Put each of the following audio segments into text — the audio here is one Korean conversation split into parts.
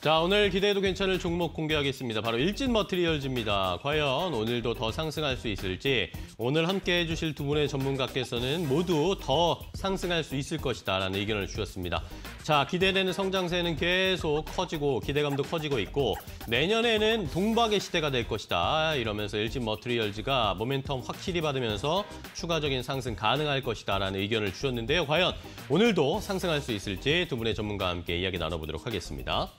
자, 오늘 기대해도 괜찮을 종목 공개하겠습니다. 바로 일진 머트리얼즈입니다. 과연 오늘도 더 상승할 수 있을지 오늘 함께해 주실 두 분의 전문가께서는 모두 더 상승할 수 있을 것이다 라는 의견을 주셨습니다. 자, 기대되는 성장세는 계속 커지고 기대감도 커지고 있고 내년에는 동박의 시대가 될 것이다 이러면서 일진 머트리얼즈가 모멘텀 확실히 받으면서 추가적인 상승 가능할 것이다 라는 의견을 주셨는데요. 과연 오늘도 상승할 수 있을지 두 분의 전문가와 함께 이야기 나눠보도록 하겠습니다.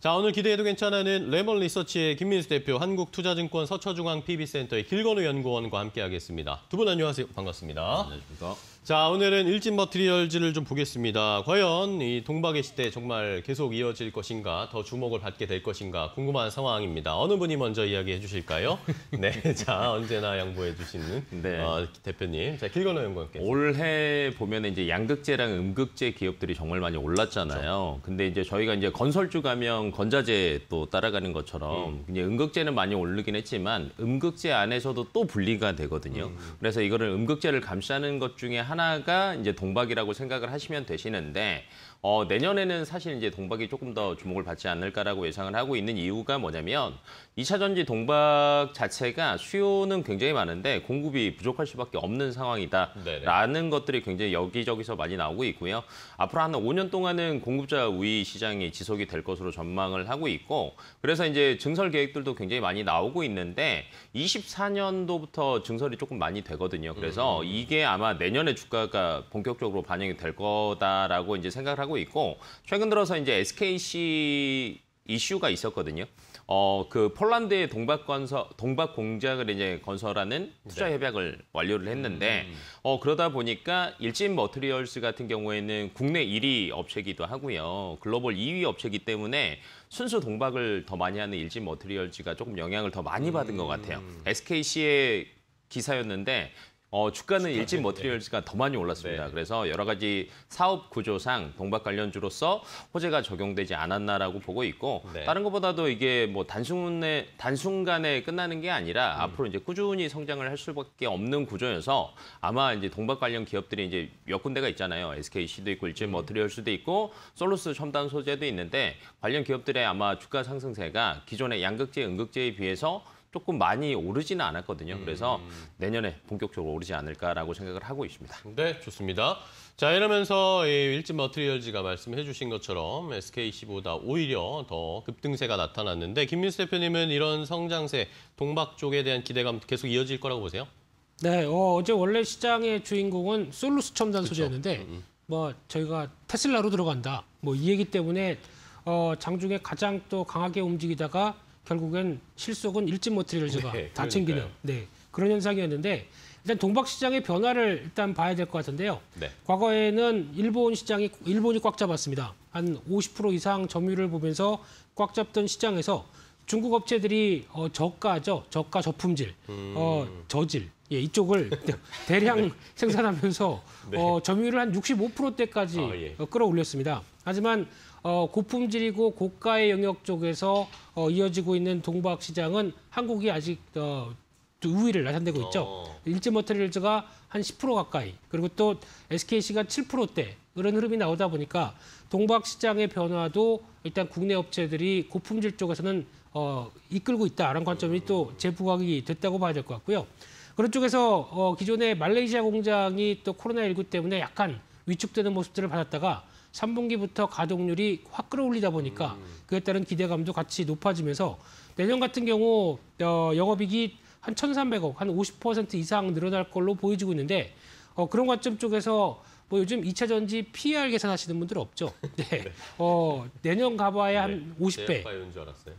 자 오늘 기대해도 괜찮아는 레몬 리서치의 김민수 대표, 한국투자증권 서초중앙 PB센터의 길건우 연구원과 함께하겠습니다. 두 분 안녕하세요. 반갑습니다. 네, 안녕하십니까. 자, 오늘은 일진 머티리얼즈를 좀 보겠습니다. 과연 이 동박의 시대 정말 계속 이어질 것인가, 더 주목을 받게 될 것인가 궁금한 상황입니다. 어느 분이 먼저 이야기해 주실까요? 네, 자, 언제나 양보해 주시는 네. 어, 대표님. 자, 길건호 연구원께서. 올해 보면 이제 양극재랑 음극재 기업들이 정말 많이 올랐잖아요. 그렇죠. 근데 이제 저희가 이제 건설주 가면 건자재 또 따라가는 것처럼 음. 이제 음극재는 많이 오르긴 했지만 음극재 안에서도 또 분리가 되거든요. 음. 그래서 이거를 음극재를 감싸는 것 중에 하나가 이제 동박이라고 생각을 하시면 되시는데 어, 내년에는 사실 이제 동박이 조금 더 주목을 받지 않을까라고 예상을 하고 있는 이유가 뭐냐면 2차 전지 동박 자체가 수요는 굉장히 많은데 공급이 부족할 수밖에 없는 상황이다라는 네네. 것들이 굉장히 여기저기서 많이 나오고 있고요. 앞으로 한 5년 동안은 공급자 우위 시장이 지속이 될 것으로 전망을 하고 있고 그래서 이제 증설 계획들도 굉장히 많이 나오고 있는데 24년도부터 증설이 조금 많이 되거든요. 그래서 음. 이게 아마 내년에 주가가 본격적으로 반영이 될 거다라고 이제 생각을 하고 있고 최근 들어서 이제 SKC 이슈가 있었거든요. 어, 그 폴란드의 동박 건설, 동박 공장을 이제 건설하는 네. 투자 협약을 완료를 했는데, 음. 어, 그러다 보니까 일진 머트리얼스 같은 경우에는 국내 1위 업체기도 하고요. 글로벌 2위 업체기 때문에 순수 동박을 더 많이 하는 일진 머트리얼즈가 조금 영향을 더 많이 받은 것 같아요. 음. SKC의 기사였는데 어, 주가는 주가, 일진 네. 머티리얼즈가 더 많이 올랐습니다. 네. 그래서 여러 가지 사업 구조상 동박 관련주로서 호재가 적용되지 않았나라고 보고 있고 네. 다른 것보다도 이게 뭐 단순에 단순간에 끝나는 게 아니라 음. 앞으로 이제 꾸준히 성장을 할 수밖에 없는 구조여서 아마 이제 동박 관련 기업들이 이제 몇 군데가 있잖아요. SKC도 있고 일진 음. 머티리얼즈도 있고 솔루스 첨단 소재도 있는데 관련 기업들의 아마 주가 상승세가 기존의 양극재, 음극재에 비해서 조금 많이 오르지는 않았거든요. 음. 그래서 내년에 본격적으로 오르지 않을까라고 생각을 하고 있습니다. 네, 좋습니다. 자, 이러면서 일진 머트리얼즈가 말씀해 주신 것처럼 SKC보다 오히려 더 급등세가 나타났는데 김민수 대표님은 이런 성장세, 동박 쪽에 대한 기대감 계속 이어질 거라고 보세요? 네, 어, 제 원래 시장의 주인공은 솔루스 첨단 그렇죠. 소재였는데 음, 음. 뭐 저희가 테슬라로 들어간다 뭐 이 얘기 때문에 어, 장중에 가장 또 강하게 움직이다가 결국엔 실속은 일진 모트리얼즈가 네, 단층 기능. 네. 그런 현상이었는데 일단 동박 시장의 변화를 일단 봐야 될 것 같은데요. 네. 과거에는 일본 시장이 일본이 꽉 잡았습니다. 한 50% 이상 점유율을 보면서 꽉 잡던 시장에서 중국 업체들이 어, 저가죠, 저가 저품질, 음. 어, 저질 예, 이쪽을 대량 네. 생산하면서 네. 어, 점유율을 한 65%대까지 아, 예. 어, 끌어올렸습니다. 하지만 어, 고품질이고 고가의 영역 쪽에서 어, 이어지고 있는 동박 시장은 한국이 아직 어, 또 우위를 나타내고 어. 있죠. 일제 모터리얼즈가한 10% 가까이 그리고 또 SKC가 7%대 그런 흐름이 나오다 보니까 동박 시장의 변화도 일단 국내 업체들이 고품질 쪽에서는 어, 이끌고 있다라는 관점이 또 재부각이 됐다고 봐야 될 것 같고요. 그런 쪽에서 어, 기존의 말레이시아 공장이 또 코로나19 때문에 약간 위축되는 모습들을 받았다가 3분기부터 가동률이 확 끌어올리다 보니까 음. 그에 따른 기대감도 같이 높아지면서 내년 같은 경우 어, 영업이익이 한 1,300억, 한 50% 이상 늘어날 걸로 보여지고 있는데 어, 그런 관점 쪽에서 뭐 요즘 이차 전지 PER 계산하시는 분들 없죠. 네. 네. 어, 내년 가봐야 한 네, 50배.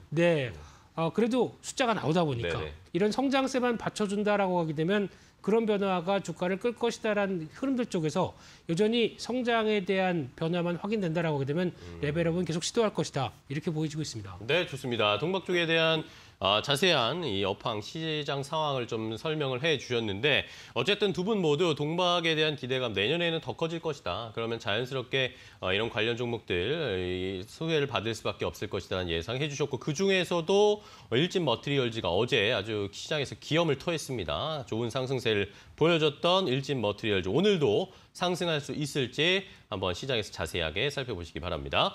네. 어, 그래도 숫자가 나오다 보니까 네네. 네. 이런 성장세만 받쳐준다라고 하게 되면 그런 변화가 주가를 끌 것이다라는 흐름들 쪽에서 여전히 성장에 대한 변화만 확인된다라고 하게 되면 음. 레벨업은 계속 시도할 것이다 이렇게 보여지고 있습니다. 네, 좋습니다. 동박 쪽에 대한 아, 자세한 이 업황 시장 상황을 좀 설명을 해 주셨는데 어쨌든 두 분 모두 동박에 대한 기대감 내년에는 더 커질 것이다. 그러면 자연스럽게 어, 이런 관련 종목들 소개를 받을 수밖에 없을 것이라는 예상해 주셨고 그중에서도 일진 머트리얼즈가 어제 아주 시장에서 기염을 토했습니다. 좋은 상승세를 보여줬던 일진 머트리얼즈 오늘도 상승할 수 있을지 한번 시장에서 자세하게 살펴보시기 바랍니다.